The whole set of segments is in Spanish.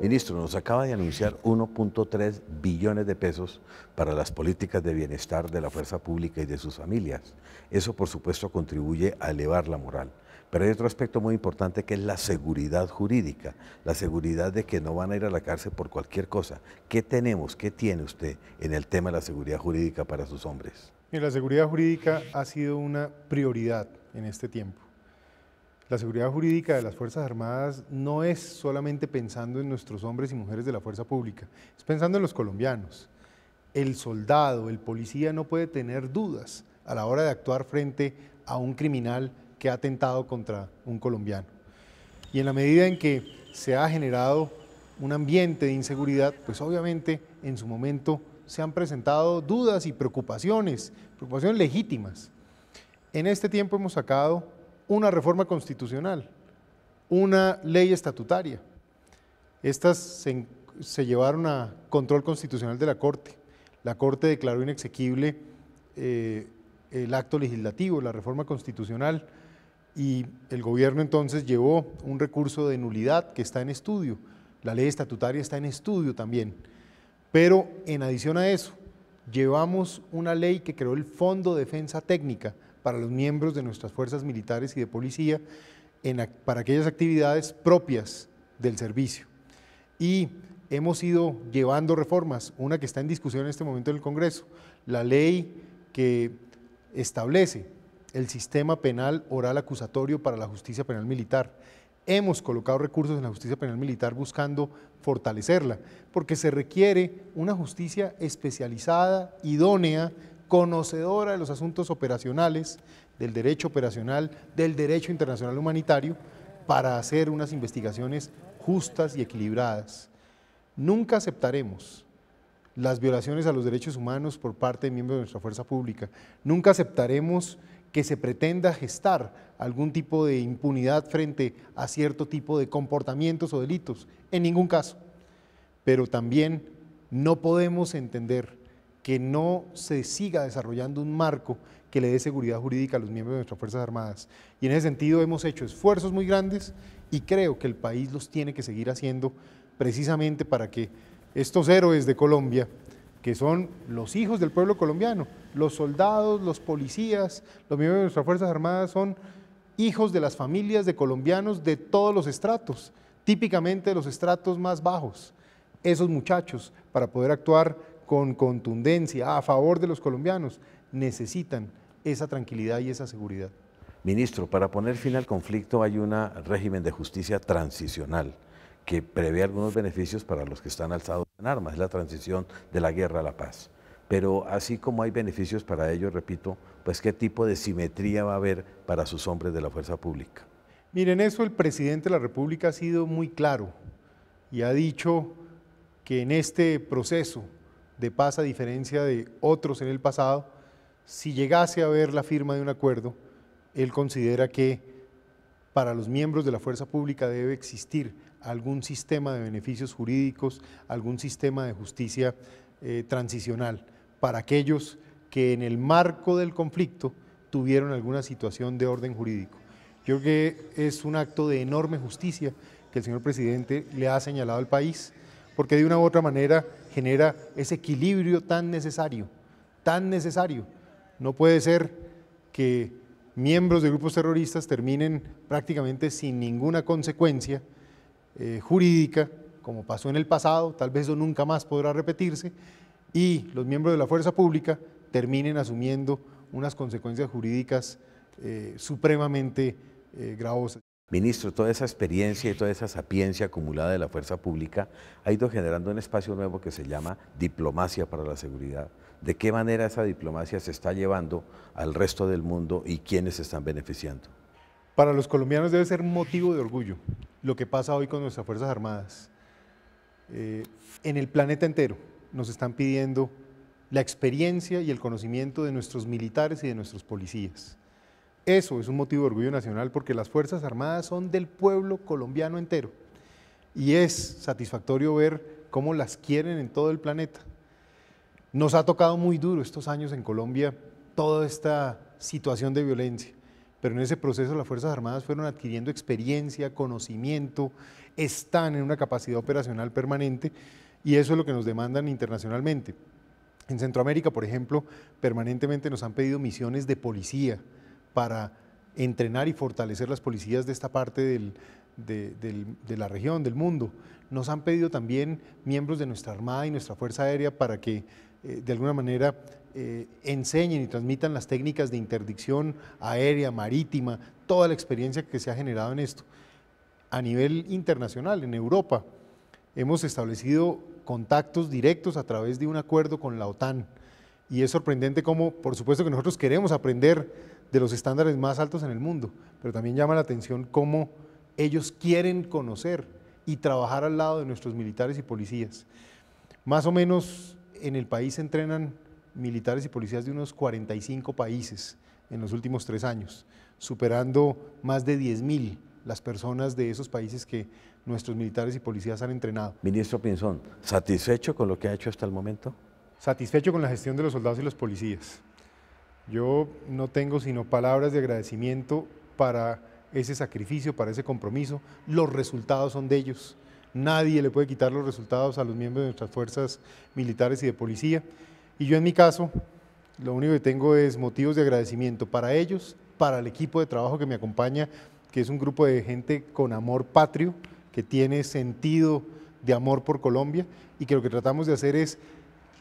Ministro, nos acaba de anunciar 1.3 billones de pesos para las políticas de bienestar de la fuerza pública y de sus familias. Eso, por supuesto, contribuye a elevar la moral. Pero hay otro aspecto muy importante que es la seguridad jurídica, la seguridad de que no van a ir a la cárcel por cualquier cosa. ¿Qué tenemos, qué tiene usted en el tema de la seguridad jurídica para sus hombres? la seguridad jurídica ha sido una prioridad en este tiempo. La seguridad jurídica de las Fuerzas Armadas no es solamente pensando en nuestros hombres y mujeres de la fuerza pública, es pensando en los colombianos. El soldado, el policía no puede tener dudas a la hora de actuar frente a un criminal que ha atentado contra un colombiano. Y en la medida en que se ha generado un ambiente de inseguridad, pues obviamente en su momento se han presentado dudas y preocupaciones, preocupaciones legítimas. En este tiempo hemos sacado una reforma constitucional, una ley estatutaria. Estas se, llevaron a control constitucional de la Corte. La Corte declaró inexequible eh, el acto legislativo, la reforma constitucional, y el gobierno entonces llevó un recurso de nulidad que está en estudio. La ley estatutaria está en estudio también. Pero en adición a eso, llevamos una ley que creó el Fondo de Defensa Técnica, para los miembros de nuestras fuerzas militares y de policía para aquellas actividades propias del servicio. Y hemos ido llevando reformas, una que está en discusión en este momento en el Congreso, la ley que establece el sistema penal oral acusatorio para la justicia penal militar. Hemos colocado recursos en la justicia penal militar buscando fortalecerla, porque se requiere una justicia especializada, idónea, conocedora de los asuntos operacionales, del derecho operacional, del derecho internacional humanitario, para hacer unas investigaciones justas y equilibradas. Nunca aceptaremos las violaciones a los derechos humanos por parte de miembros de nuestra fuerza pública. Nunca aceptaremos que se pretenda gestar algún tipo de impunidad frente a cierto tipo de comportamientos o delitos, en ningún caso. Pero también no podemos entender que no se siga desarrollando un marco que le dé seguridad jurídica a los miembros de nuestras Fuerzas Armadas. Y en ese sentido hemos hecho esfuerzos muy grandes y creo que el país los tiene que seguir haciendo precisamente para que estos héroes de Colombia, que son los hijos del pueblo colombiano, los soldados, los policías, los miembros de nuestras Fuerzas Armadas son hijos de las familias de colombianos de todos los estratos, típicamente de los estratos más bajos. Esos muchachos, para poder actuar con contundencia a favor de los colombianos, necesitan esa tranquilidad y esa seguridad. Ministro, para poner fin al conflicto hay un régimen de justicia transicional que prevé algunos beneficios para los que están alzados en armas, es la transición de la guerra a la paz. Pero así como hay beneficios para ellos, repito, pues qué tipo de simetría va a haber para sus hombres de la fuerza pública. Miren, eso el presidente de la República ha sido muy claro y ha dicho que en este proceso de paz a diferencia de otros en el pasado, si llegase a haber la firma de un acuerdo, él considera que para los miembros de la fuerza pública debe existir algún sistema de beneficios jurídicos, algún sistema de justicia eh, transicional para aquellos que en el marco del conflicto tuvieron alguna situación de orden jurídico. Yo creo que es un acto de enorme justicia que el señor presidente le ha señalado al país, porque de una u otra manera genera ese equilibrio tan necesario, tan necesario. No puede ser que miembros de grupos terroristas terminen prácticamente sin ninguna consecuencia eh, jurídica, como pasó en el pasado, tal vez eso nunca más podrá repetirse, y los miembros de la fuerza pública terminen asumiendo unas consecuencias jurídicas eh, supremamente eh, gravosas. Ministro, toda esa experiencia y toda esa sapiencia acumulada de la fuerza pública ha ido generando un espacio nuevo que se llama diplomacia para la seguridad. ¿De qué manera esa diplomacia se está llevando al resto del mundo y quiénes se están beneficiando? Para los colombianos debe ser motivo de orgullo lo que pasa hoy con nuestras Fuerzas Armadas. Eh, en el planeta entero nos están pidiendo la experiencia y el conocimiento de nuestros militares y de nuestros policías. Eso es un motivo de orgullo nacional porque las Fuerzas Armadas son del pueblo colombiano entero y es satisfactorio ver cómo las quieren en todo el planeta. Nos ha tocado muy duro estos años en Colombia toda esta situación de violencia, pero en ese proceso las Fuerzas Armadas fueron adquiriendo experiencia, conocimiento, están en una capacidad operacional permanente y eso es lo que nos demandan internacionalmente. En Centroamérica, por ejemplo, permanentemente nos han pedido misiones de policía, para entrenar y fortalecer las policías de esta parte de, la región, del mundo. Nos han pedido también miembros de nuestra Armada y nuestra Fuerza Aérea para que eh, de alguna manera eh, enseñen y transmitan las técnicas de interdicción aérea, marítima, toda la experiencia que se ha generado en esto. A nivel internacional, en Europa, hemos establecido contactos directos a través de un acuerdo con la OTAN y es sorprendente cómo, por supuesto que nosotros queremos aprender de los estándares más altos en el mundo, pero también llama la atención cómo ellos quieren conocer y trabajar al lado de nuestros militares y policías. Más o menos en el país se entrenan militares y policías de unos 45 países en los últimos tres años, superando más de 10.000 las personas de esos países que nuestros militares y policías han entrenado. Ministro Pinzón, ¿satisfecho con lo que ha hecho hasta el momento? satisfecho con la gestión de los soldados y los policías. Yo no tengo sino palabras de agradecimiento para ese sacrificio, para ese compromiso. Los resultados son de ellos. Nadie le puede quitar los resultados a los miembros de nuestras fuerzas militares y de policía. Y yo en mi caso, lo único que tengo es motivos de agradecimiento para ellos, para el equipo de trabajo que me acompaña, que es un grupo de gente con amor patrio, que tiene sentido de amor por Colombia y que lo que tratamos de hacer es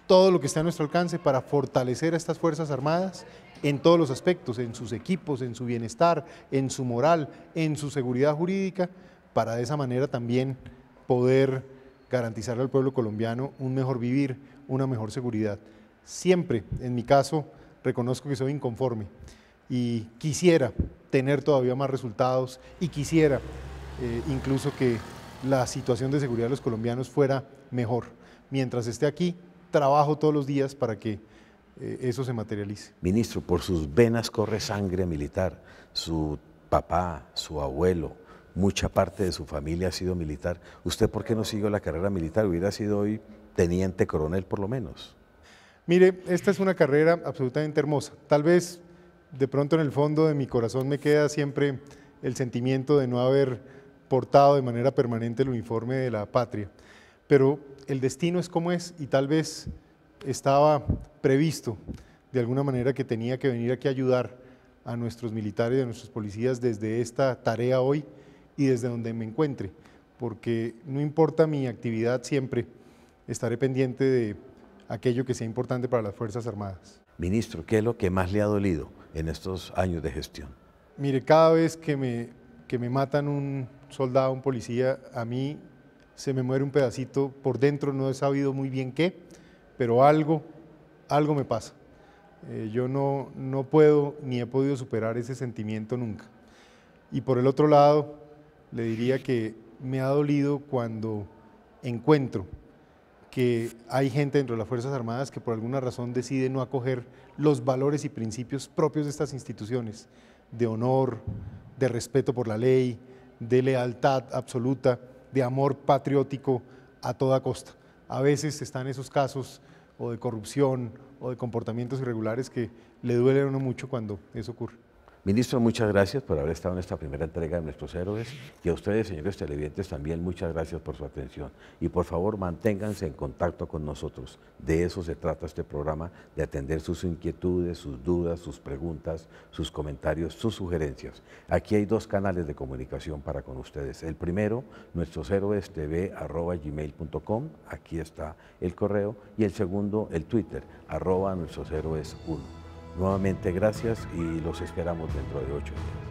todo lo que está a nuestro alcance para fortalecer a estas Fuerzas Armadas en todos los aspectos, en sus equipos, en su bienestar, en su moral, en su seguridad jurídica, para de esa manera también poder garantizarle al pueblo colombiano un mejor vivir, una mejor seguridad. Siempre, en mi caso, reconozco que soy inconforme y quisiera tener todavía más resultados y quisiera eh, incluso que la situación de seguridad de los colombianos fuera mejor. Mientras esté aquí, trabajo todos los días para que eh, eso se materialice. Ministro, por sus venas corre sangre militar. Su papá, su abuelo, mucha parte de su familia ha sido militar. ¿Usted por qué no siguió la carrera militar? Hubiera sido hoy teniente coronel por lo menos. Mire, esta es una carrera absolutamente hermosa. Tal vez de pronto en el fondo de mi corazón me queda siempre el sentimiento de no haber portado de manera permanente el uniforme de la patria pero el destino es como es y tal vez estaba previsto de alguna manera que tenía que venir aquí a ayudar a nuestros militares y a nuestros policías desde esta tarea hoy y desde donde me encuentre, porque no importa mi actividad siempre, estaré pendiente de aquello que sea importante para las Fuerzas Armadas. Ministro, ¿qué es lo que más le ha dolido en estos años de gestión? Mire, cada vez que me, que me matan un soldado, un policía, a mí se me muere un pedacito por dentro, no he sabido muy bien qué, pero algo, algo me pasa. Eh, yo no, no puedo ni he podido superar ese sentimiento nunca. Y por el otro lado, le diría que me ha dolido cuando encuentro que hay gente dentro de las Fuerzas Armadas que por alguna razón decide no acoger los valores y principios propios de estas instituciones, de honor, de respeto por la ley, de lealtad absoluta de amor patriótico a toda costa. A veces están esos casos o de corrupción o de comportamientos irregulares que le duelen a uno mucho cuando eso ocurre. Ministro, muchas gracias por haber estado en esta primera entrega de Nuestros Héroes y a ustedes, señores televidentes, también muchas gracias por su atención. Y por favor, manténganse en contacto con nosotros. De eso se trata este programa, de atender sus inquietudes, sus dudas, sus preguntas, sus comentarios, sus sugerencias. Aquí hay dos canales de comunicación para con ustedes. El primero, Nuestros Héroes aquí está el correo. Y el segundo, el Twitter, arroba 1. Nuevamente gracias y los esperamos dentro de ocho días.